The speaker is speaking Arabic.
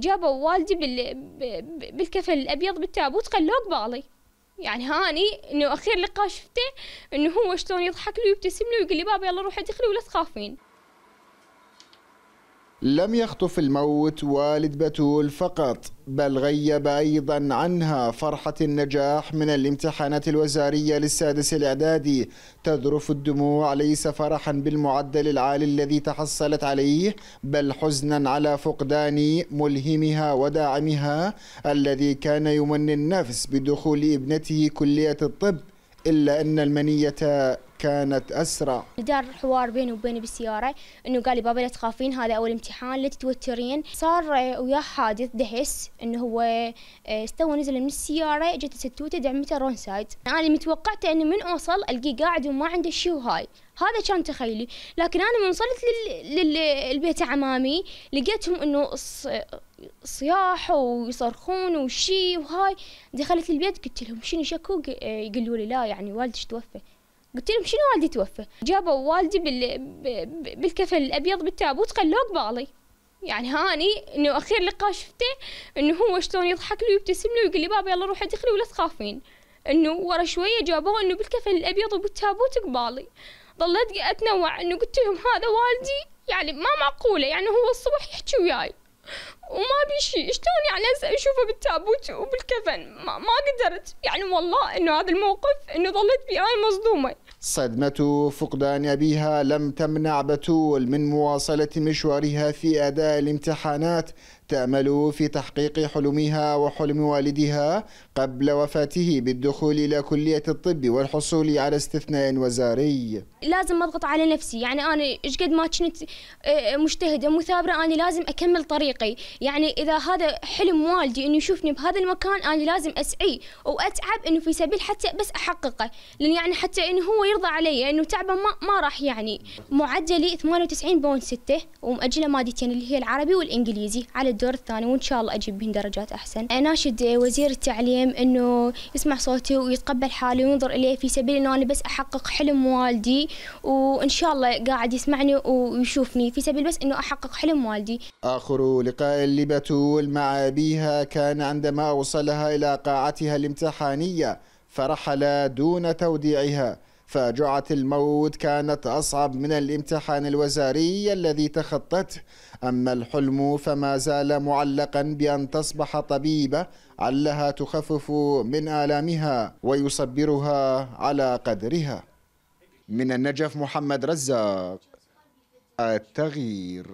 جابوا والدي بالكفن الأبيض بالتابوت خلوه قبالي يعني هاني انه اخير لقاء شفته انه هو شلون يضحك لي ويبتسم لي ويقول لي بابا يلا روحي ادخلي ولا تخافين لم يخطف الموت والد بتول فقط بل غيب أيضا عنها فرحة النجاح من الامتحانات الوزارية للسادس الإعدادي تذرف الدموع ليس فرحا بالمعدل العالي الذي تحصلت عليه بل حزنا على فقدان ملهمها وداعمها الذي كان يمني النفس بدخول ابنته كلية الطب إلا أن المنية كانت أسرع دار حوار بيني وبيني بالسيارة أنه قال لي بابا لا تخافين هذا أول امتحان لا تتوترين صار وياه حادث دهس أنه هو آه، استوى نزل من السيارة جت ستوته دعمته رون سايد أنا متوقعته أنه من أوصل ألقيه قاعد وما عنده شيء وهاي هذا كان تخيلي لكن أنا من وصلت للبيت عمامي لقيتهم أنه صياح ويصرخون وشي وهاي دخلت البيت قلت لهم شنو شكو يقولوا لي لا يعني والدش توفى قلت لهم شنو والدي توفى جابوا والدي بال... بالكفن الابيض بالتابوت خلوه قبالي يعني هاني انه اخير لقاء شفته انه هو شلون يضحك لي ويبتسم لي ويقول لي بابا يلا روحي ادخلي ولا تخافين انه ورا شويه جابوه انه بالكفن الابيض وبالتابوت قبالي ظلت اتنوع انه قلت لهم هذا والدي يعني ما معقوله يعني هو الصبح يحكي وياي وما بشي شلون يعني هسه اشوفه بالتابوت وبالكفن ما, ما قدرت يعني والله انه هذا الموقف انه ظلت بي انا مصدومه صدمة فقدان أبيها لم تمنع بتول من مواصلة مشوارها في أداء الامتحانات تأمل في تحقيق حلمها وحلم والدها قبل وفاته بالدخول إلى كلية الطب والحصول على استثناء وزاري لازم أضغط على نفسي يعني أنا إيش قد ما كنت آه، مجتهدة مثابرة أنا لازم أكمل طريقي يعني إذا هذا حلم والدي إنه يشوفني بهذا المكان أنا لازم أسعي وأتعب إنه في سبيل حتى بس أحققه لأن يعني حتى إنه هو يرضى علي إنه تعبه ما, ما راح يعني معدلي 98.6 ومأجلة مادتين اللي هي العربي والإنجليزي على الدور الثاني وان شاء الله اجيب بهن درجات احسن اناشد وزير التعليم انه يسمع صوتي ويتقبل حالي وينظر الي في سبيل انه انا بس احقق حلم والدي وان شاء الله قاعد يسمعني ويشوفني في سبيل بس انه احقق حلم والدي اخر لقاء لبتول مع ابيها كان عندما اوصلها الى قاعتها الامتحانيه فرحل دون توديعها فجعه الموت كانت أصعب من الامتحان الوزاري الذي تخطته أما الحلم فما زال معلقا بأن تصبح طبيبة علها تخفف من آلامها ويصبرها على قدرها من النجف محمد رزاق التغيير